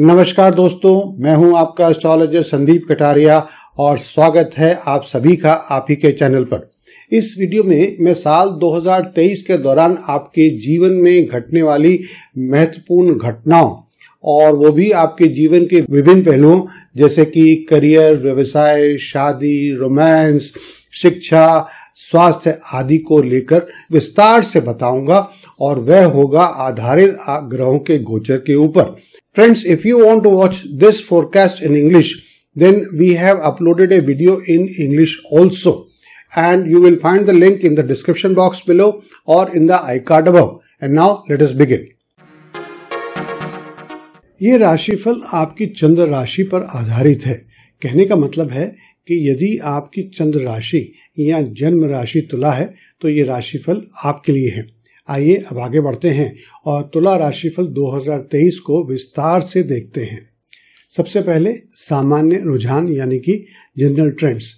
नमस्कार दोस्तों मैं हूं आपका एस्ट्रोलॉजर संदीप कटारिया और स्वागत है आप सभी का आप ही के चैनल पर इस वीडियो में मैं साल 2023 के दौरान आपके जीवन में घटने वाली महत्वपूर्ण घटनाओं और वो भी आपके जीवन के विभिन्न पहलुओं जैसे कि करियर व्यवसाय शादी रोमांस शिक्षा स्वास्थ्य आदि को लेकर विस्तार से बताऊंगा और वह होगा आधारित ग्रहों के गोचर के ऊपर Friends, if you want to watch this forecast in English, then we have uploaded a video in English also. And you will find the link in the description box below or in the iCard above. And now let us begin. ये राशिफल आपकी चंद्र राशि पर आधारित है कहने का मतलब है कि यदि आपकी चंद्र राशि या जन्म राशि तुला है तो ये राशिफल आपके लिए है आइए अब आगे बढ़ते हैं और तुला राशिफल 2023 को विस्तार से देखते हैं सबसे पहले सामान्य रुझान यानी कि जनरल ट्रेंड्स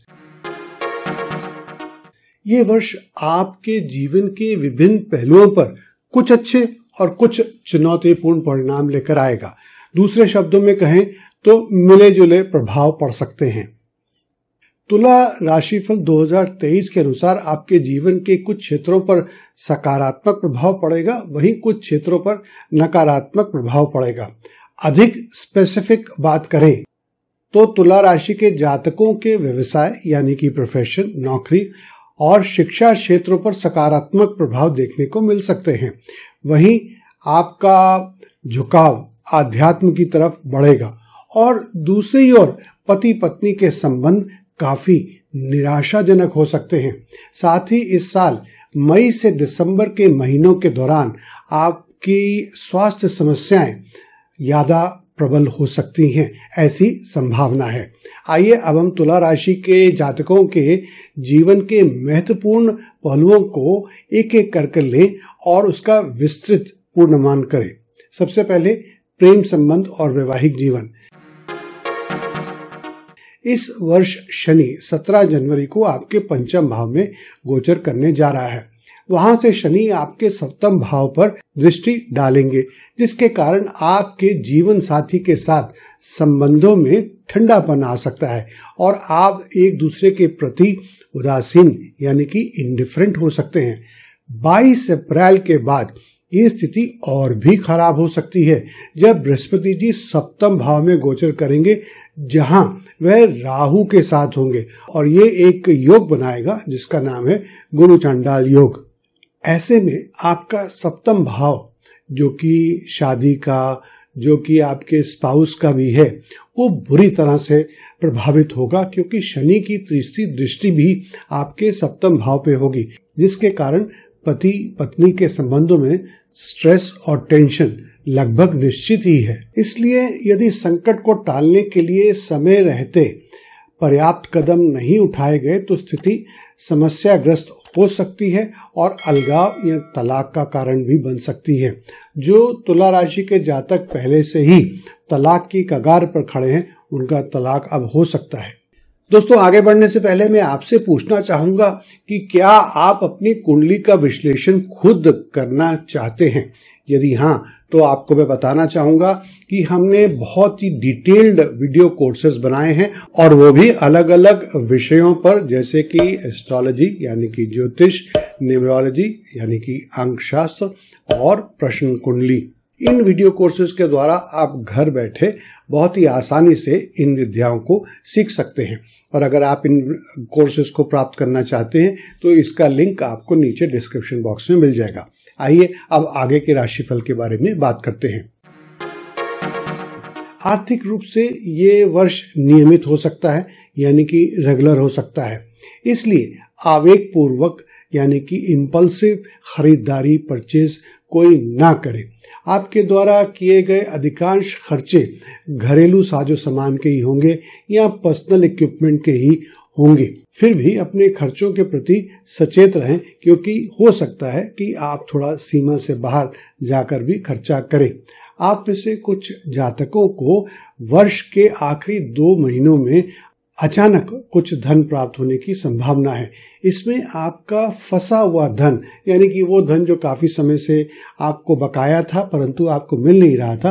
ये वर्ष आपके जीवन के विभिन्न पहलुओं पर कुछ अच्छे और कुछ चुनौतीपूर्ण परिणाम लेकर आएगा दूसरे शब्दों में कहें तो मिले जुले प्रभाव पड़ सकते हैं तुला राशिफल 2023 के अनुसार आपके जीवन के कुछ क्षेत्रों पर सकारात्मक प्रभाव पड़ेगा वहीं कुछ क्षेत्रों पर नकारात्मक प्रभाव पड़ेगा अधिक स्पेसिफिक बात करें तो तुला राशि के जातकों के व्यवसाय यानी कि प्रोफेशन नौकरी और शिक्षा क्षेत्रों पर सकारात्मक प्रभाव देखने को मिल सकते हैं वहीं आपका झुकाव आध्यात्म की तरफ बढ़ेगा और दूसरी ओर पति पत्नी के संबंध काफ़ी निराशाजनक हो सकते हैं साथ ही इस साल मई से दिसंबर के महीनों के दौरान आपकी स्वास्थ्य समस्याएं ज़्यादा प्रबल हो सकती हैं ऐसी संभावना है आइए अब हम तुला राशि के जातकों के जीवन के महत्वपूर्ण पहलुओं को एक एक कर लें और उसका विस्तृत पूर्णमान करें सबसे पहले प्रेम संबंध और वैवाहिक जीवन इस वर्ष शनि 17 जनवरी को आपके पंचम भाव में गोचर करने जा रहा है वहां से शनि आपके सप्तम भाव पर दृष्टि डालेंगे जिसके कारण आपके जीवन साथी के साथ संबंधों में ठंडापन आ सकता है और आप एक दूसरे के प्रति उदासीन यानी कि इंडिफरेंट हो सकते हैं 22 अप्रैल के बाद ये स्थिति और भी खराब हो सकती है जब बृहस्पति जी सप्तम भाव में गोचर करेंगे जहां वह राहु के साथ होंगे और ये एक योग बनाएगा जिसका नाम है गुरु चंडाल योग ऐसे में आपका सप्तम भाव जो कि शादी का जो कि आपके स्पाउस का भी है वो बुरी तरह से प्रभावित होगा क्योंकि शनि की तीसरी दृष्टि भी आपके सप्तम भाव पे होगी जिसके कारण पति पत्नी के संबंधों में स्ट्रेस और टेंशन लगभग निश्चित ही है इसलिए यदि संकट को टालने के लिए समय रहते पर्याप्त कदम नहीं उठाए गए तो स्थिति समस्याग्रस्त हो सकती है और अलगाव या तलाक का कारण भी बन सकती है जो तुला राशि के जातक पहले से ही तलाक की कगार पर खड़े हैं उनका तलाक अब हो सकता है दोस्तों आगे बढ़ने से पहले मैं आपसे पूछना चाहूंगा कि क्या आप अपनी कुंडली का विश्लेषण खुद करना चाहते हैं यदि हाँ तो आपको मैं बताना चाहूंगा कि हमने बहुत ही डिटेल्ड वीडियो कोर्सेज बनाए हैं और वो भी अलग अलग विषयों पर जैसे कि एस्ट्रोलॉजी यानी कि ज्योतिष न्यूमरोलॉजी यानी कि अंक शास्त्र और प्रश्न कुंडली इन वीडियो कोर्सेज के द्वारा आप घर बैठे बहुत ही आसानी से इन विद्याओं को सीख सकते हैं और अगर आप इन कोर्सेज को प्राप्त करना चाहते हैं तो इसका लिंक आपको नीचे डिस्क्रिप्शन बॉक्स में मिल जाएगा आइए अब आगे के राशिफल के बारे में बात करते हैं आर्थिक रूप से ये वर्ष नियमित हो सकता है यानी कि रेगुलर हो सकता है इसलिए आवेग पूर्वक यानी कि इम्पल्सिव खरीदारी परचेज कोई ना करे आपके द्वारा किए गए अधिकांश खर्चे घरेलू साजो सामान के ही होंगे या पर्सनल इक्विपमेंट के ही होंगे फिर भी अपने खर्चों के प्रति सचेत रहें क्योंकि हो सकता है कि आप थोड़ा सीमा से बाहर जाकर भी खर्चा करें आप में से कुछ जातकों को वर्ष के आखिरी दो महीनों में अचानक कुछ धन प्राप्त होने की संभावना है इसमें आपका फंसा हुआ धन यानी कि वो धन जो काफी समय से आपको बकाया था परंतु आपको मिल नहीं रहा था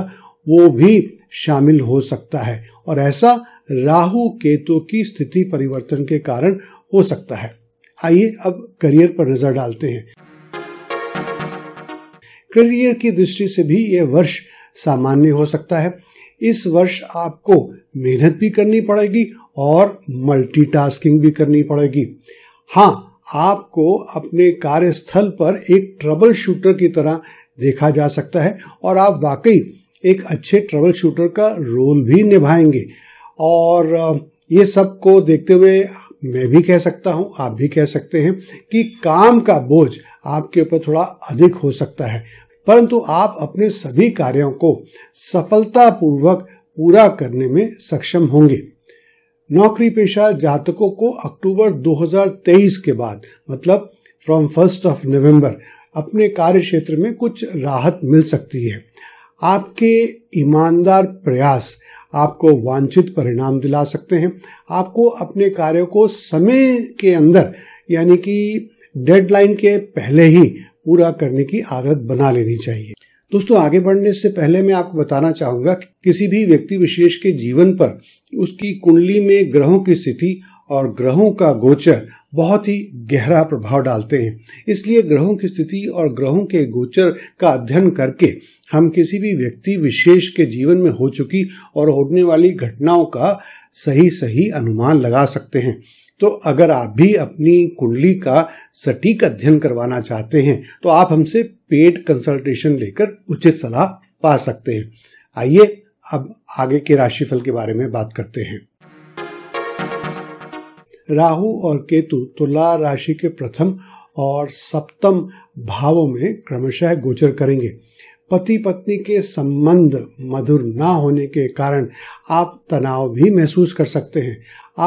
वो भी शामिल हो सकता है और ऐसा राहु केतु की स्थिति परिवर्तन के कारण हो सकता है आइए अब करियर पर नजर डालते हैं करियर की दृष्टि से भी यह वर्ष सामान्य हो सकता है इस वर्ष आपको मेहनत भी करनी पड़ेगी और मल्टीटास्किंग भी करनी पड़ेगी हाँ आपको अपने कार्यस्थल पर एक ट्रबल शूटर की तरह देखा जा सकता है और आप वाकई एक अच्छे ट्रबल शूटर का रोल भी निभाएंगे और ये सब को देखते हुए मैं भी कह सकता हूँ आप भी कह सकते हैं कि काम का बोझ आपके ऊपर थोड़ा अधिक हो सकता है परंतु आप अपने सभी कार्यों को सफलतापूर्वक पूरा करने में सक्षम होंगे नौकरी पेशा जातकों को अक्टूबर 2023 के बाद मतलब फ्रॉम फर्स्ट ऑफ नवंबर अपने कार्य क्षेत्र में कुछ राहत मिल सकती है आपके ईमानदार प्रयास आपको वांछित परिणाम दिला सकते हैं आपको अपने कार्यों को समय के अंदर यानी कि डेडलाइन के पहले ही पूरा करने की आदत बना लेनी चाहिए दोस्तों आगे बढ़ने से पहले मैं आपको बताना चाहूंगा कि किसी भी व्यक्ति विशेष के जीवन पर उसकी कुंडली में ग्रहों की स्थिति और ग्रहों का गोचर बहुत ही गहरा प्रभाव डालते हैं इसलिए ग्रहों की स्थिति और ग्रहों के गोचर का अध्ययन करके हम किसी भी व्यक्ति विशेष के जीवन में हो चुकी और होने वाली घटनाओं का सही सही अनुमान लगा सकते हैं तो अगर आप भी अपनी कुंडली का सटीक अध्ययन करवाना चाहते हैं तो आप हमसे पेड कंसल्टेशन लेकर उचित सलाह पा सकते हैं आइए अब आगे के राशिफल के बारे में बात करते हैं राहु और केतु तुला राशि के प्रथम और सप्तम भावों में क्रमशः गोचर करेंगे पति पत्नी के संबंध मधुर ना होने के कारण आप तनाव भी महसूस कर सकते हैं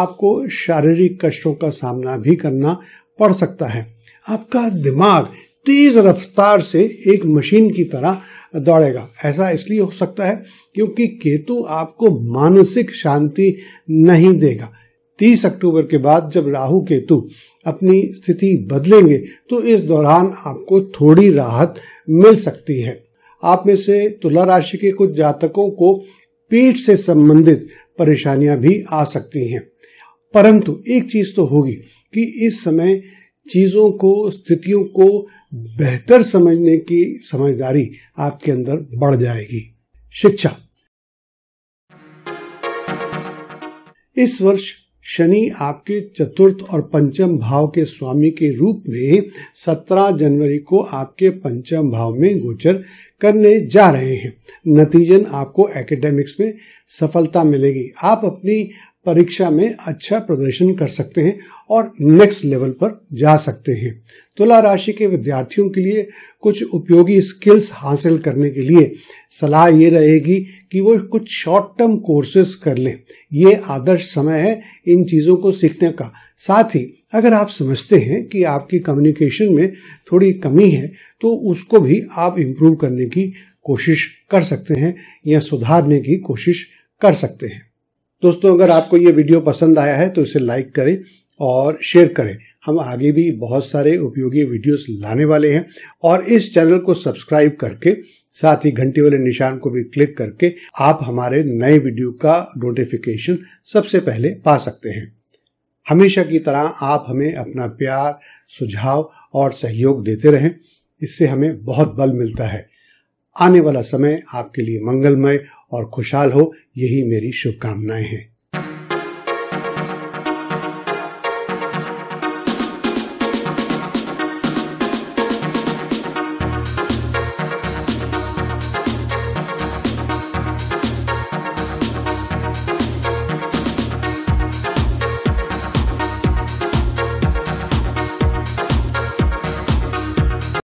आपको शारीरिक कष्टों का सामना भी करना पड़ सकता है आपका दिमाग तेज रफ्तार से एक मशीन की तरह दौड़ेगा ऐसा इसलिए हो सकता है क्योंकि केतु आपको मानसिक शांति नहीं देगा तीस अक्टूबर के बाद जब राहु केतु अपनी स्थिति बदलेंगे तो इस दौरान आपको थोड़ी राहत मिल सकती है आप में से तुला राशि के कुछ जातकों को पेट से संबंधित परेशानियां भी आ सकती हैं परंतु एक चीज तो होगी कि इस समय चीजों को स्थितियों को बेहतर समझने की समझदारी आपके अंदर बढ़ जाएगी शिक्षा इस वर्ष शनि आपके चतुर्थ और पंचम भाव के स्वामी के रूप में 17 जनवरी को आपके पंचम भाव में गोचर करने जा रहे हैं नतीजन आपको एकेडमिक्स में सफलता मिलेगी आप अपनी परीक्षा में अच्छा प्रदर्शन कर सकते हैं और नेक्स्ट लेवल पर जा सकते हैं तुला राशि के विद्यार्थियों के लिए कुछ उपयोगी स्किल्स हासिल करने के लिए सलाह ये रहेगी कि वो कुछ शॉर्ट टर्म कोर्सेस कर लें ये आदर्श समय है इन चीज़ों को सीखने का साथ ही अगर आप समझते हैं कि आपकी कम्युनिकेशन में थोड़ी कमी है तो उसको भी आप इम्प्रूव करने की कोशिश कर सकते हैं या सुधारने की कोशिश कर सकते हैं दोस्तों अगर आपको ये वीडियो पसंद आया है तो इसे लाइक करें और शेयर करें हम आगे भी बहुत सारे उपयोगी वीडियोस लाने वाले हैं और इस चैनल को सब्सक्राइब करके साथ ही घंटी वाले निशान को भी क्लिक करके आप हमारे नए वीडियो का नोटिफिकेशन सबसे पहले पा सकते हैं हमेशा की तरह आप हमें अपना प्यार सुझाव और सहयोग देते रहें इससे हमें बहुत बल मिलता है आने वाला समय आपके लिए मंगलमय और खुशहाल हो यही मेरी शुभकामनाएं हैं